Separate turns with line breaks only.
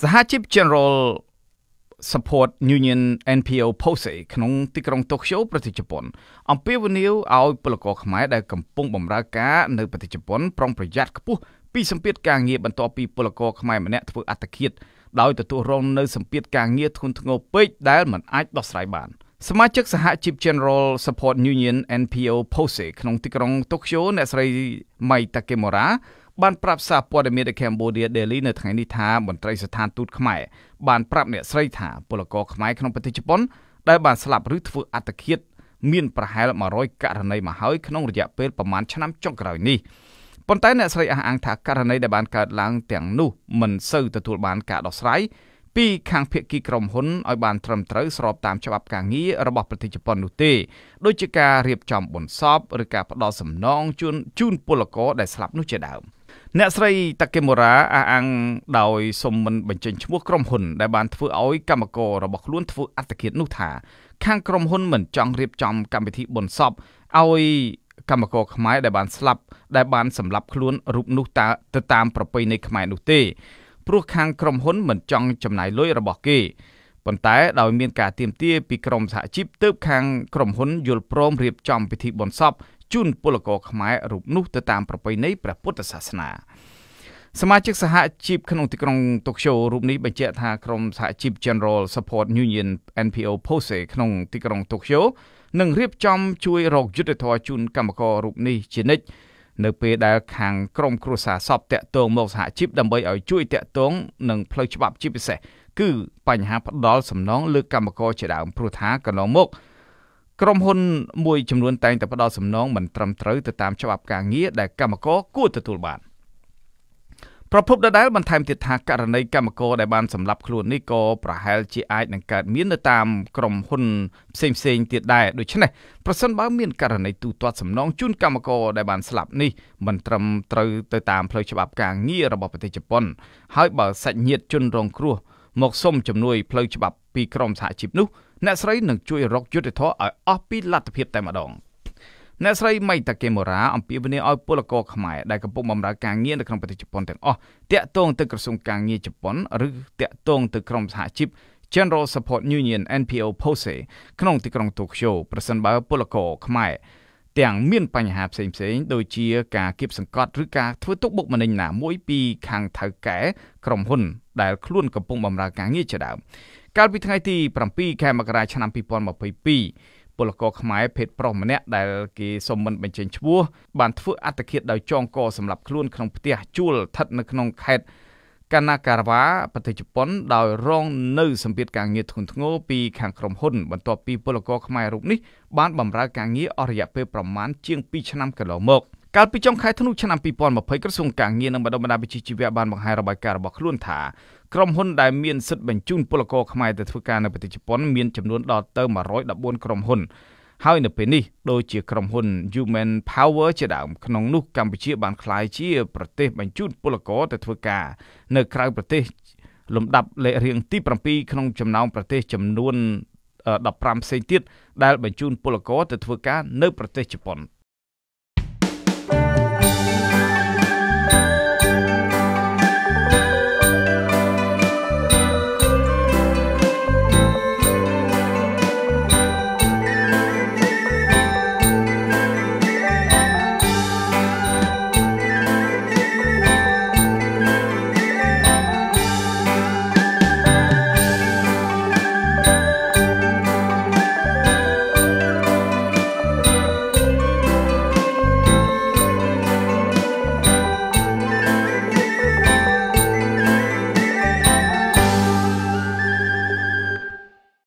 សហជីព General Support Union NPO POSE ក្នុងទីក្រុងតូក្យូប្រទេសជប៉ុន អំពាវនាវឲ្យពលករខ្មែរដែលកំពុងបម្រើការនៅប្រទេសជប៉ុនប្រុងប្រយ័ត្នខ្ពស់ពីសម្ពាធការងារបន្ទាប់ពីពលករខ្មែរម្នាក់ធ្វើអត្តឃាត ដោយទទួលរងនៅសម្ពាធការងារធ្ងន់ធ្ងរពេកដែលមិនអាចដោះស្រាយបាន។សមាជិកសហជីព General Support Union NPO POSE ក្នុងទីក្រុងតូក្យូអ្នកស្រី Mai Takemura បានប្រាប់សារព័ត៌មាននៅ Cambodia Daily នៅថ្ងៃនេះថាមន្ត្រីស្ថានទូតខ្មែរបានប្រាប់អ្នកស្រីថាពលករខ្មែរក្នុងប្រទេសជប៉ុន ដែលបានស្លាប់ឬធ្វើអត្តឃាតមានប្រហែល100ករណីមកហើយក្នុងរយៈពេលប្រមាណឆ្នាំចុងក្រោយនេះប៉ុន្តែអ្នកស្រីអះអាងថាករណីដែលបានកើតឡើងទាំងនោះមិនសូវទទួលបានការដោះស្រាយពីខាងភៀកគីក្រុមហ៊ុនឲ្យបានត្រឹមត្រូវស្របតាមច្បាប់ការងាររបស់ប្រទេសជប៉ុននោះទេដូចជាការរៀបចំបុណ្យសពឬការផ្ដល់សំណងជូនជូនពលករដែលស្លាប់នោះជាដើម។អ្នកស្រីតាកេមូរ៉ាអះអាងដោយសុំមិនបញ្ចេញឈ្មោះក្រុមហ៊ុន ដែលបានធ្វើឲ្យកម្មកររបស់ខ្លួនធ្វើអត្តឃាតនោះថាខាងក្រុមហ៊ុនមិនចង់រៀបចំកម្មវិធីបុណ្យសពឲ្យ កម្មករខ្មែរដែលបានស្លាប់ដែលបានសម្លាប់ខ្លួនរូបនោះទៅតាមប្រពៃណីខ្មែរនោះទេព្រោះខាងក្រុមហ៊ុនមិនចង់ចំណាយលុយរបស់គេប៉ុន្តែដោយមានការទៀមទាពីក្រមសហជីពទើបខាងក្រុមហ៊ុនយល់ព្រមរៀបចំពិធីបុណ្យសពជូនពលករខ្មែររូបនោះទៅតាមប្រពៃណីព្រះពុទ្ធសាសនា សមាជិកសហជីពក្នុងទីក្រុងតូក្យូរូបនេះបញ្ជាក់ថាក្រុមសហជីព General Support Union NPO POSE ក្នុង ទីក្រុងតូក្យូនឹងរៀបចំជួយរកយុទ្ធធរជូនកម្មកររូបនេះជានិច្ចនៅពេលដែលខាងក្រមគ្រួសារសពតាក់ទងមកសហជីពដើម្បីឲ្យជួយតាក់ទងនឹងផ្លូវច្បាប់ជាពិសេសគឺបញ្ហា ផ្ដាល់សំណងលើកម្មករជាដើមព្រោះថាកន្លងមកក្រុមហ៊ុនមួយចំនួន តែងតែផ្ដល់សំណងមិនត្រឹមត្រូវទៅតាមច្បាប់ការងារដែលកម្មករគួរទទួលបានប្រពន្ធដដែលបន្ថែមទៀតថាករណីកម្មករដែល បានសម្លាប់ខ្លួននេះក៏ប្រហែលជាអាចនឹងកើតមាននៅតាមក្រុមហ៊ុនផ្សេងផ្សេងទៀតដែរដូច្នេះប្រសិនបើមានករណីទូទាត់សំណងជូនកម្មករដែលបានស្លាប់នេះមិនត្រឹមត្រូវទៅតាមផ្លូវច្បាប់ការងាររបស់ប្រទេសជប៉ុន ហើយបើសាច់ញាតិជនរងគ្រោះមកសុំជំនួយផ្លូវច្បាប់ពីក្រមសហជីពនោះអ្នកស្រីនឹងជួយរកយុត្តិធម៌ឲ្យអស់ពីលទ្ធភាពតែម្ដងអ្នកស្រីម៉ៃតាកេមូរ៉ាអំពាវនាវឲ្យពលករខ្មែរដែលកំពុងបម្រើការងារនៅក្នុងប្រទេសជប៉ុនទាំងអស់តាក់ទងទៅក្រសួងការងារជប៉ុនឬតាក់ទងទៅក្រមសហជីព General Support Union NPO POSE ក្នុងទីក្រុងតូក្យូប្រសិនបើ ពលករខ្មែរទាំងមានបញ្ហាផ្សេងផ្សេងដូចជាការគៀបសង្កត់ឬការធ្វើទុកបុកម្នេញណាមួយពីខាងថៅកែក្រុមហ៊ុនដែលខ្លួនកំពុងបម្រើការងារជាដើមកាលពីថ្ងៃទី7ខែមករាឆ្នាំ2022ពលករខ្មែរភេទប្រុសម្នាក់ដែលគេសុំមិនបញ្ចេញឈ្មោះបានធ្វើអត្តឃាតដោយចង កសម្រាប់ខ្លួន ក្នុងផ្ទះជួលស្ថិតនៅក្នុងខេត្តកាណាការវ៉ាប្រទេសជប៉ុនដោយរងនៅសម្ពាធការងារធ្ងន់ធ្ងរពីខាងក្រុមហ៊ុនបន្ទាប់ពីពលករខ្មែររូបនេះបានបម្រើការងារអស់រយៈពេលប្រមាណជាង2ឆ្នាំកន្លងមក។កាលពីចុងខែធ្នូឆ្នាំ2020ក្រសួងការងារនិងបណ្ដុំបណ្ដាលវិជ្ជាជីវៈបានបង្ហាញរបាយការណ៍របស់ខ្លួនថាក្រុមហ៊ុនដែលមានសិទ្ធិបញ្ជូនពលករខ្មែរទៅធ្វើការនៅប្រទេសជប៉ុនមានចំនួនដល់ទៅ114ក្រុមហ៊ុនហើយនៅពេលនេះដូចជាក្រុមហ៊ុន Human Power ជាដើមក្នុងនោះកម្ពុជាបានក្លាយជាប្រទេសបញ្ជូនពលករទៅធ្វើការនៅក្រៅប្រទេសលំដាប់លេខរៀងទី7ក្នុងចំណោមប្រទេសចំនួន15ផ្សេងទៀតដែលបញ្ជូនពលករទៅធ្វើការនៅប្រទេសជប៉ុន